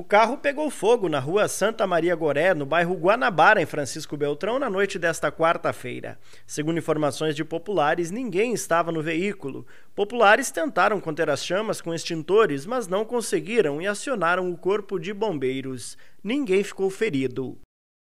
O carro pegou fogo na rua Santa Maria Goré, no bairro Guanabara, em Francisco Beltrão, na noite desta quarta-feira. Segundo informações de populares, ninguém estava no veículo. Populares tentaram conter as chamas com extintores, mas não conseguiram e acionaram o corpo de bombeiros. Ninguém ficou ferido.